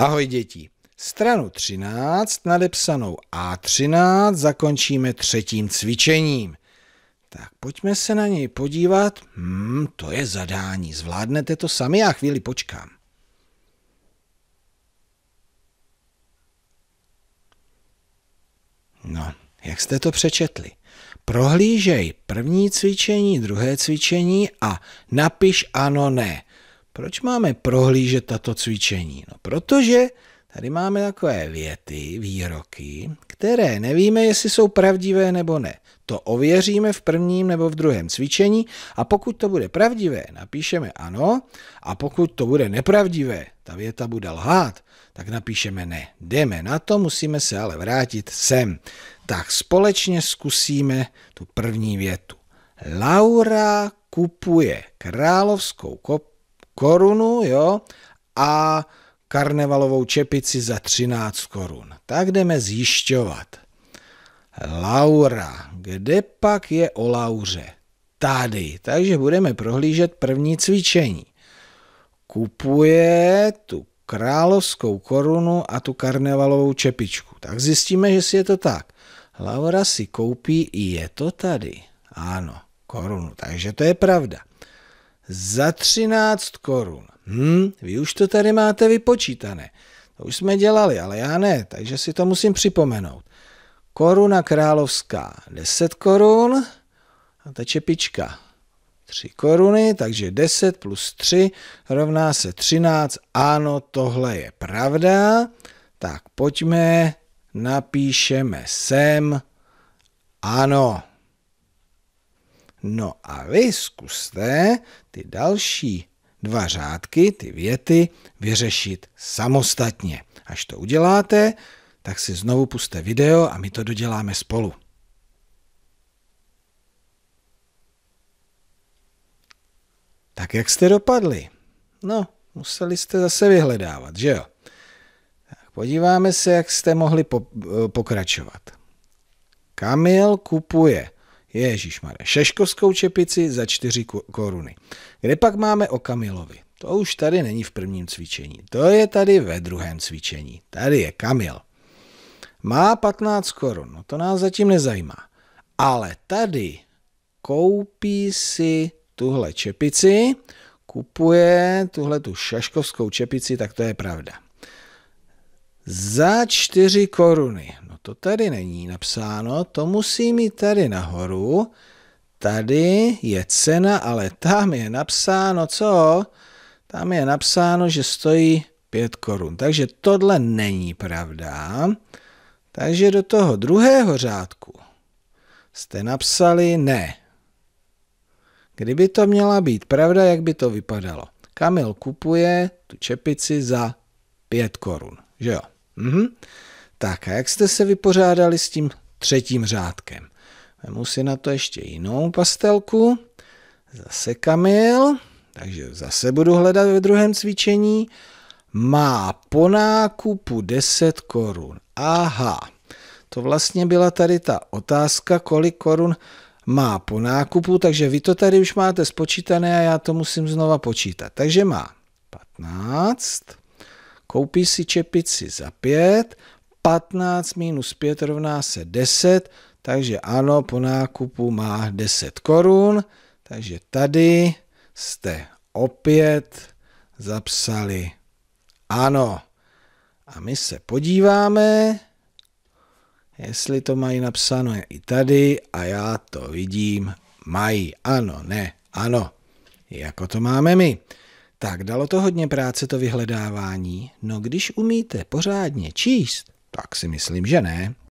Ahoj děti. Stranu 13 nadepsanou A13 zakončíme třetím cvičením. Tak pojďme se na něj podívat. Hmm, to je zadání. Zvládnete to sami? Já chvíli počkám. No, jak jste to přečetli? Prohlížej první cvičení, druhé cvičení a napiš ano, ne. Proč máme prohlížet tato cvičení? No protože tady máme takové věty, výroky, které nevíme, jestli jsou pravdivé nebo ne. To ověříme v prvním nebo v druhém cvičení a pokud to bude pravdivé, napíšeme ano a pokud to bude nepravdivé, ta věta bude lhát, tak napíšeme ne. Jdeme na to, musíme se ale vrátit sem. Tak společně zkusíme tu první větu. Laura kupuje královskou kopii korunu, jo, a karnevalovou čepici za 13 korun. Tak jdeme zjišťovat. Laura. Kde pak je o Lauře? Tady. Takže budeme prohlížet první cvičení. Kupuje tu královskou korunu a tu karnevalovou čepičku. Tak zjistíme, že si je to tak. Laura si koupí, je to tady. Ano, korunu, takže to je pravda za 13 korun. Hm, vy už to tady máte vypočítané. To už jsme dělali, ale já ne, takže si to musím připomenout. Koruna královská 10 korun a ta čepička 3 koruny, takže 10 plus 3 rovná se 13. Ano, tohle je pravda. Tak pojďme, napíšeme sem. Ano. No a vy zkuste ty další dva řádky, ty věty, vyřešit samostatně. Až to uděláte, tak si znovu puste video a my to doděláme spolu. Tak jak jste dopadli? No, museli jste zase vyhledávat, že jo? Tak podíváme se, jak jste mohli eh, pokračovat. Kamil kupuje Ježíš Mare, Šeškovskou čepici za 4 koruny. Kde pak máme o Kamilovi? To už tady není v prvním cvičení. To je tady ve druhém cvičení. Tady je Kamil. Má 15 korun, no to nás zatím nezajímá. Ale tady koupí si tuhle čepici, kupuje tuhle tu šaškovskou čepici, tak to je pravda. Za 4 koruny. No to tady není napsáno, to musí mít tady nahoru. Tady je cena, ale tam je napsáno co? Tam je napsáno, že stojí 5 korun. Takže tohle není pravda. Takže do toho druhého řádku jste napsali ne. Kdyby to měla být pravda, jak by to vypadalo? Kamil kupuje tu čepici za 5 korun, že jo? Mhm. Tak a jak jste se vypořádali s tím třetím řádkem? Vemu si na to ještě jinou pastelku. Zase Kamil. Takže zase budu hledat ve druhém cvičení. Má po nákupu 10 korun. Aha. To vlastně byla tady ta otázka, kolik korun má po nákupu, takže vy to tady už máte spočítané a já to musím znova počítat. Takže má 15, koupí si čepici za 5, 15 minus 5 rovná se 10, takže ano, po nákupu má 10 korun, takže tady jste opět zapsali ano. A my se podíváme, jestli to mají napsáno i tady a já to vidím, mají ano, ne, ano, jako to máme my. Tak, dalo to hodně práce to vyhledávání. No když umíte pořádně číst, tak si myslím, že ne.